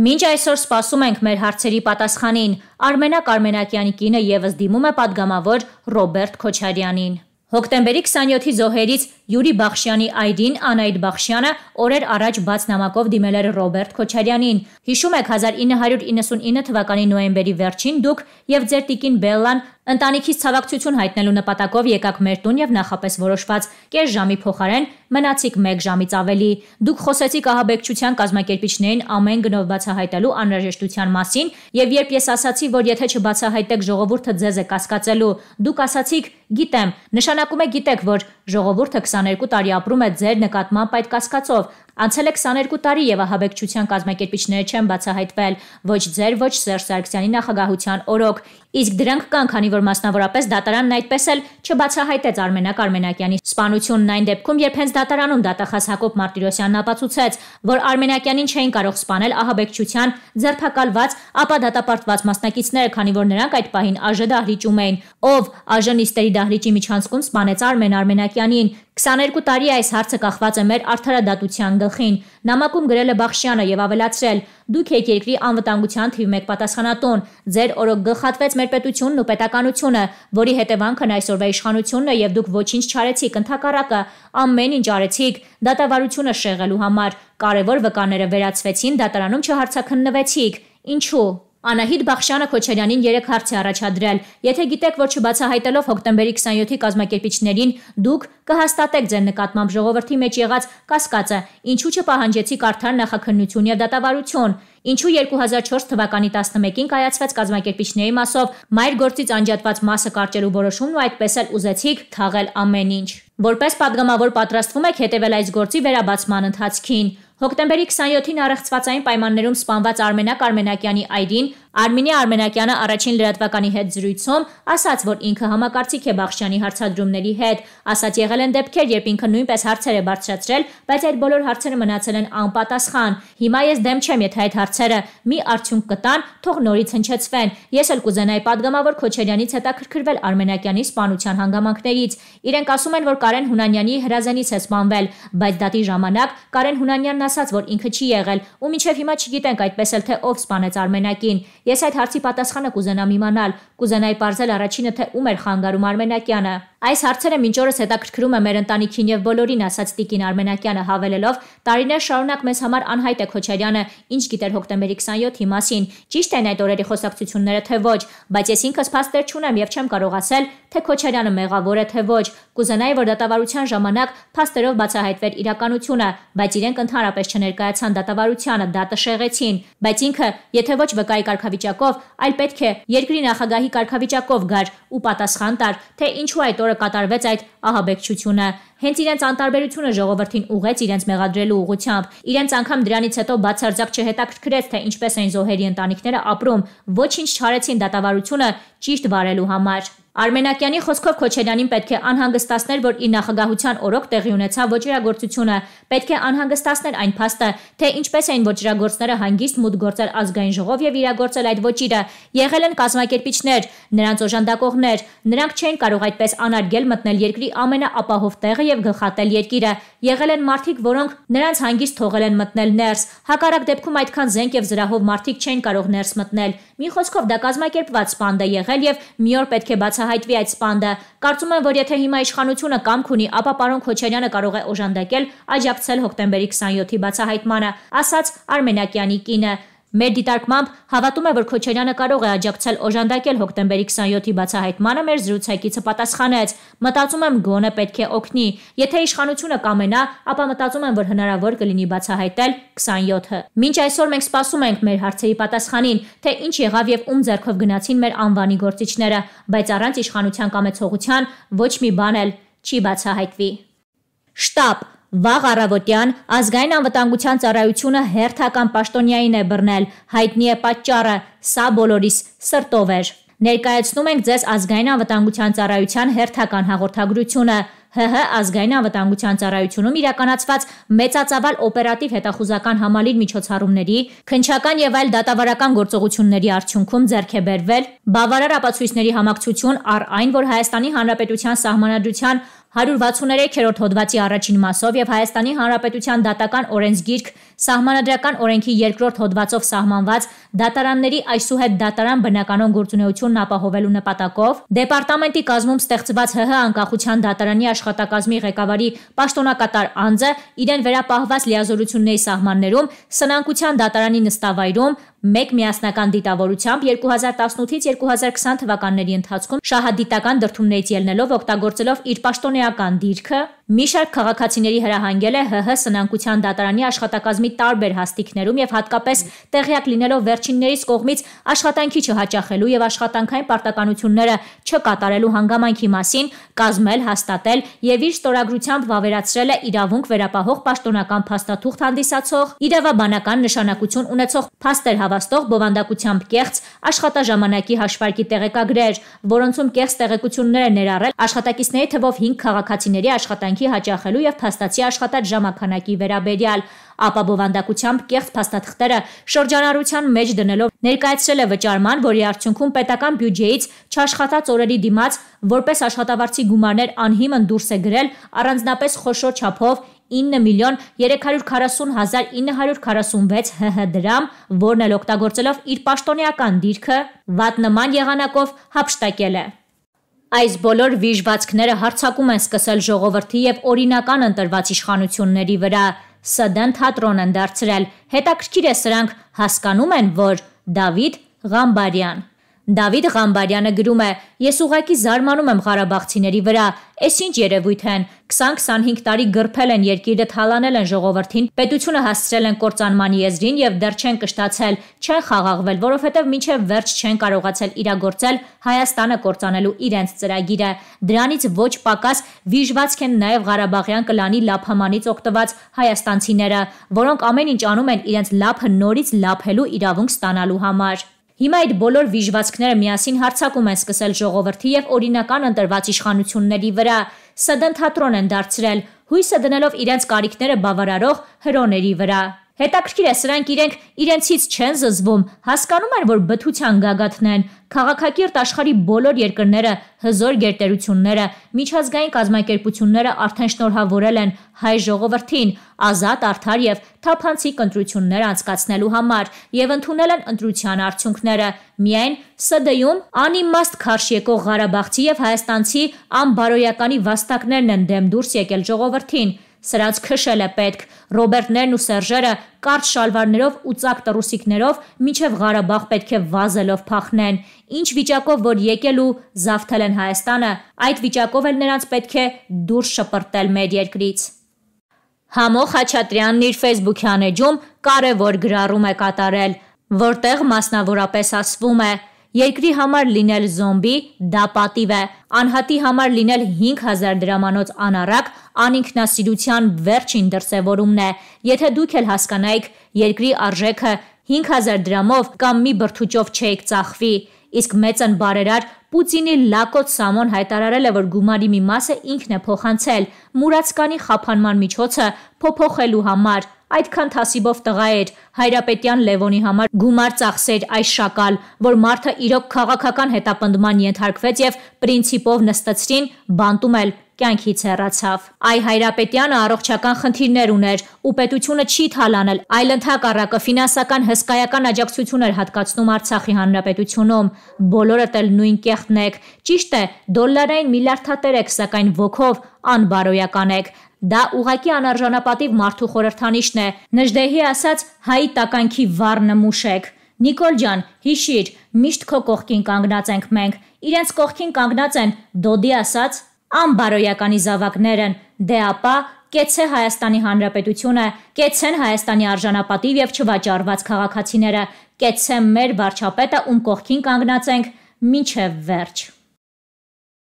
Մինչ այսօր սպասում ենք մեր հարցերի պատասխանին։ Արմենակ Արմենակյանի կինը եւս դիմում է падգամավոր Ռոբերտ Քոչարյանին։ Հոկտեմբերի 27-ի զոհերից Յուրի Բախշյանի այրին Անահիտ Բախշյանը օրեր առաջ բաց նամակով դիմել էր Ռոբերտ Քոչարյանին։ Հիշում եք 1999 թվականի նոյեմբերի վերջին դուք եւ ձեր տիկին Բելլան ընտանիքից ցավակցություն հայտնելու նպատակով եկաք մեր տուն եւ նախապես որոշված կես ժամի փոխարեն մնացիք 1 ժամից ավելի։ Դուք խոսեցիք ահաբեկչության կազմակերպիչներին ամեն գնով բացահայտելու անհրաժեշտության մասին եւ երբ ես ասացի, որ եթե չբացահայտեք ժողովուրդը ձեզ է կասկածելու, դուք ասացիք՝ գիտեմ, նշանակում է գիտեք, որ Ժողովուրդը 22 տարի ապրում է ձեր նկատմամբ այդ կասկածով, Անցել է 22 տարի եւ ահաբեկչության կազմակերպիչները չեն բացահայտվել ոչ ձեր, ոչ Սերժ Սարգսյանի նախագահության օրոք, իսկ դրանք կան, քանի որ մասնավորապես դատարանն այդպես էլ չբացահայտեց Արմենակ Արմենակյանի սպանությունն այն դեպքում, երբ հենց դատարանում դատախազ Հակոբ Մարտիրոսյանն ապացուցեց, որ Արմենակյանին չէին կարող սպանել ահաբեկչության ձերբակալված, ապա դատապարտված մասնակիցները, քանի որ նրանք այդ պահին ԱԺ դահլիճում էին, ով ԱԺ նիստերի դահլիճի միջանցքում սպանեց Արմեն Արմենակյանին, 22 տարի այս հարցը կախված է մեր արդարադատության գլխին։ Նամակում գրել է Բախշյանը եւ ավելացրել. Դուք եք երկրի անվտանգության թիվ 1 պատասխանատուն։ Ձեր օրոք գլխատվեց մեր պետությունն ու պետականությունը, որի հետևանքն այսօրվա իշխանությունն է եւ դուք ոչինչ չարեցիք, ընդհակառակը ամեն ինչ արեցիք դատավարությունը շեղելու համար։ Կարևոր վկաները վերացվեցին, դատարանում չհարցաքննվեցիք։ Ինչու՞։ Անահիտ Բախշյանը Քոչարյանին 3 հարց է առաջադրել. Եթե գիտեք, որ չբացահայտելով հոկտեմբերի 27-ի կազմակերպիչներին, դուք կհաստատեք ձեր նկատմամբ ժողովրդի մեջ եղած կասկածը, ինչու չպահանջեցիք արդար նախաքննություն եւ դատավարություն։ Ինչու 2004 թվականի 11-ին կայացված կազմակերպիչների մասով մայր գործից անջատված մասը կարճելու որոշումն ու այդպես էլ ուզեցիք թաղել ամեն ինչ։ Որպես падգամավոր պատրաստվում եք հետևել այս գործի վերաբացման ընթացքին։ Հոկտեմբերի 27-ին առեղծվածային պայմաններում սպանված Արմենակ Արմենակյանի այրին Արմինե Արմենակյանը առաջին լրատվականի հետ զրույցում ասաց, որ ինքը համակարծիք է Բախշյանի հարցադրումների հետ, ասաց եղել են դեպքեր, երբ ինքը նույնպես հարցեր է բարձրացրել, բայց այդ բոլոր հարցերը մնացել են անպատասխան։ Հիմա ես դեմ չեմ, եթե այդ հարցերը մի արդյունք կտան, թող նորից հնչեցվեն։ Ես էլ կուզենայի падգամավոր Քոչերյանից հետաքրքրվել Արմենակյանի սպանության հանգամանքներից։ Իրենք ասում են, որ Կարեն Հունանյանի հրազենից է սպանվել, բայց դատի ժամանակ Կարեն Հունանյանն ասաց, որ ինքը չի եղել ու մինչև հիմա չգիտենք այդպես էլ թե ով սպանեց Արմենակին։ Ես այդ հարցի պատասխանը կուզենամ իմանալ Կուզենայի parzել առաջինը թե ում էր խանգարում Արմենակյանը։ Այս հարցերը մինչ օրս հետաքրքրում է մեր ընտանիքին եւ բոլորին, ասաց Տիկին Արմենակյանը հավելելով. տարիներ շարունակ մեզ համար անհայտ է Քոչարյանը, ինչ գիտեր հոկտեմբերի 27-ի մասին։ Ճիշտ են այդ օրերի խոսակցությունները թե ոչ, բայց ես ինքս փաստեր չունեմ եւ չեմ կարող ասել, թե Քոչարյանը մեղավոր է թե ոչ։ Կուզենայի, որ դատավարության ժամանակ փաստերով բացահայտվեր իրականությունը, բայց իրենք ընդհանրապես չներկայացան դատավարությանը, դա տշեղեցին, բայց ինքը, եթե ոչ վկայի կարգավիճակով, այլ պետք է երկրի նախագահի հիանալի կարգավիճակով գար ու պատասխան տար, թե ինչու այդ օրը կատարվեց այդ ահաբեկչությունը։ Հենց իրենց անտարբերությունը ժողովրդին ուղեց իրենց մեղադրելու ուղությամբ։ Իրենց անգամ դրանից հետո բացարձակ չհետաքրքրեց, թե ինչպես են զոհերի ընտանիքները ապրում, ոչինչ չարեցին դատավարությունը ճիշտ վարելու համար։ Արմենակյանի խոսքով Քոչարյանին պետք է անհանգստացներ, որ իր նախագահության օրոք տեղի ունեցավ ոչիրագործությունը, պետք է անհանգստացներ այն փաստը, թե ինչպես էին ոչիրագործները հանգիստ մուտք գործել ազգային ժողով եւ իրագործել այդ ոչիրը։ Եղել են կազմակերպիչներ, նրանց օժանդակողներ, նրանք չէին կարող այդպես անարգել մտնել երկրի ամենաապահով տեղը եւ գլխատել երկիրը։ Եղել են մարդիկ, որոնք նրանց հանգիստ թողել են մտնել ներս։ Հակառակ դեպքում այդքան զենք եւ զրահով մարդիկ չեն կարող ներս մտնել։ Մի խոսքով դա կազմակերպված սպանդ է եղել եւ մի օր պետք է բաց բացահայտվի այդ սպանդը։ Կարծում եմ, որ եթե հիմա իշխանությունը կամք ունի, ապա պարոն Քոչարյանը կարող է օժանդակել, աջակցել հոկտեմբերի 27-ի բացահայտմանը, ասաց Արմենակյանի կինը։ Մեր դիտարկմամբ հավատում է, որ Քոչարյանը կարող է աջակցել օժանդակել հոկտեմբերի 27-ի բացահայտմանը մեր զրուցակիցը պատասխանեց. Մտածում եմ գոնը պետք է օգնի։ Եթե իշխանությունը կամենա, ապա մտածում եմ, որ հնարավոր կլինի բացահայտել 27-ը։ Մինչ այսօր մենք սպասում ենք մեր հարցերի պատասխանին, թե ինչ եղավ եւ ում ձեռքով գնացին մեր անվանի գործիչները, բայց առանց իշխանության կամեցողության ոչ մի բան էլ չի բացահայտվի։ Շտաբ Վաղ առավոտյան ազգային անվտանգության ծառայությունը հերթական պաշտոնյային է բռնել։ Հայտնի է պատճառը, սա բոլորիս սրտով էր։ Ներկայացնում ենք ձեզ ազգային անվտանգության ծառայության հերթական հաղորդագրությունը։ ՀՀ ազգային անվտանգության ծառայությունում իրականացված մեծածավալ օպերատիվ հետախուզական համալիր միջոցառումների, քնչական եւ այլ դատավարական գործողությունների արդյունքում ձեռք է բերվել բավարար ապացույցների համակցություն առ այն, որ Հայաստանի Հանրապետության սահմանադրության 163-րդ հա- հոդվածի առաջին մասով եւ Հայաստանի Հանրապետության դատական օրենսգիրք Սահմանադրական օրենքի երկրորդ հոդվածով սահմանված դատարանների այսուհետ դատարան բնականոն գործունեությունն ապահովելու նպատակով դեպարտամենտի կազմում ստեղծված ՀՀ անկախության դատարանի աշխատակազմի ղեկավարի պաշտոնակատար անձը իրեն վերապահված լիազորությունների սահմաններում սնանկության դատարանի նստավայրում մեկ միասնական դիտավորությամբ 2018-ից 2020 թվականների ընթացքում շահադիտական դրդումներից ելնելով օգտագործելով իր պաշտոնեական դիրքը Մի շարք քաղաքացիների հրահանգել է ՀՀ սնանկության դատարանի աշխատակազմի տարբեր հաստիքներում եւ հատկապես տեղյակ լինելով վերջիններից կողմից աշխատանքի չհաճախելու եւ աշխատանքային պարտականությունները չկատարելու հանգամանքի մասին կազմել, հաստատել եւ իր ստորագրությամբ վավերացրել է իրավունք վերապահող պաշտոնական փաստաթուղթ հանդիսացող, իրավաբանական նշանակություն ունեցող փաստեր հավաստող բովանդակությամբ կեղծ աշխատաժամանակի հաշվարկի տեղեկագրեր, որոնցում կեղծ տեղեկություններ ներառել աշխատակիցների թվով 5 քաղաքացիների աշխատանքի համայնքի հաճախելու եւ փաստացի աշխատած ժամանականակի վերաբերյալ, ապա բովանդակությամբ կեղծ փաստաթղթերը շրջանառության մեջ դնելով ներկայացրել է վճարման, որի արդյունքում պետական բյուջեից չաշխատած օրերի դիմաց որպես աշխատավարձի գումարներ անհիմն դուրս է գրել առանձնապես խոշոր չափով 9 միլիոն 340946 հհ դրամ, որն էլ օգտագործելով իր պաշտոնեական դիրքը վատ նման եղանակով հապշտակել է։ Այս բոլոր վիժվածքները հարցակում են սկսել ժողովրդի եւ օրինական ընտրված իշխանությունների վրա։ ՍԴ-ն թատրոն են դարձրել։ Հետաքրքիր է սրանք հասկանում են, որ Դավիթ Ղամբարյան Դավիթ Ղամբարյանը գրում է. Ես ուղակի զարմանում եմ Ղարաբաղցիների վրա, Էս ինչ երևույթ են 20-25 տարի գրփել են երկիրը թալանել են ժողովրդին, պետությունը հասցրել են կործանմանի եզրին եւ դեռ չեն կշտացել, չեն խաղաղվել, որովհետեւ մինչեւ վերջ չեն կարողացել իրագործել Հայաստանը կործանելու իրենց ծրագիրը։ Դրանից ոչ պակաս վիժվածք են նաեւ Ղարաբաղյան կլանի լափամանից օգտված հայաստանցիները, որոնք ամեն ինչ անում են իրենց լափը նորից լափելու իրավունք ստանալու համար։ Հիմա այդ բոլոր վիժվածքները միասին հարցակում են սկսել ժողովրդի եւ օրինական ընտրված իշխանությունների վրա, սդեն թատրոն են դարձրել, հույսը դնելով իրենց կարիքները բավարարող հրոների վրա։ Հետաքրքիր է, սրանք իրենք իրենցից չեն զզվում, հասկանում են, որ բթության գագաթն են։ Քաղաքակիրթ աշխարի բոլոր երկրները, հզոր գերտերությունները, միջազգային կազմակերպությունները արդեն շնորհավորել են հայ ժողովրդին ազատ, արդար եւ թափանցիկ ընտրություններ անցկացնելու համար եւ ընդունել են ընտրության արդյունքները։ Միայն ՍԴ-ում անիմաստ քարշ եկող Ղարաբաղցի եւ հայաստանցի անբարոյականի վաստակներն են դեմ դուրս եկել ժողովրդին։ Սրած քշել է պետք։ Ռոբերտներն ու Սերժերը կարճ շալվարներով ու ծակ տրուսիկներով միջև Ղարաբաղ պետք է վազելով փախնեն։ Ինչ վիճակով որ եկել ու զավթել են Հայաստանը, այդ վիճակով էլ նրանց պետք է դուրս շպրտել մեր երկրից։ Համո Խաչատրյանն իր Facebook-յան էջում կարևոր գրառում է կատարել, որտեղ մասնավորապես ասվում է. Երկրի համար լինել զոմբի դա պատիվ է։ Անհատի համար լինել 5000 դրամանոց անառակ անինքնասիրության վերջին դրսևորումն է։ Եթե դուք էլ հասկանայիք երկրի արժեքը 5000 դրամով կամ մի բրթուճով չէիք ծախվի, իսկ մեծն բարերար Պուտինի լակոտ Սամոն հայտարարել է, որ գումարի մի մասը ինքն է փոխանցել մուրացկանի խափանման միջոցը փոփոխելու համար։ Այդքան թասիբով տղա էր Հայրապետյան Լևոնի համար գումար ծախսեր այս շակալ, որ մարդը իրոք քաղաքական հետապնդման ենթարկվեց եւ պրինցիպով նստեցրին, բանտում էլ կյանքից հեռացավ։ Այ Հայրապետյանը առողջական խնդիրներ ուներ ու պետությունը չի թալանել, այլ ընդհակ առակը ֆինանսական հսկայական աջակցություն էր հատկացնում Արցախի հանրապետությունում։ Բոլորդ էլ նույն կեղտն եք։ Ճիշտ է, դոլարային միլիարդատեր եք, սակայն ոգով անբարոյական եք։ Դա ուղակի անարժանապատիվ մարդու խորհրդանիշն է։ Նժդեհի ասած հայի տականքի վառ նմուշ եք։ Նիկոլ ջան, հիշիր, միշտ քո կողքին կանգնած ենք մենք։ Իրենց կողքին կանգնած են Դոդի ասած անբարոյականի զավակներն, դե ապա կեցե Հայաստանի Հանրապետությունը, կեցեն Հայաստանի արժանապատիվ եւ չվաճառված քաղաքացիները, կեցե մեր վարչապետը, ում կողքին կանգնած ենք, ինչև վերջ։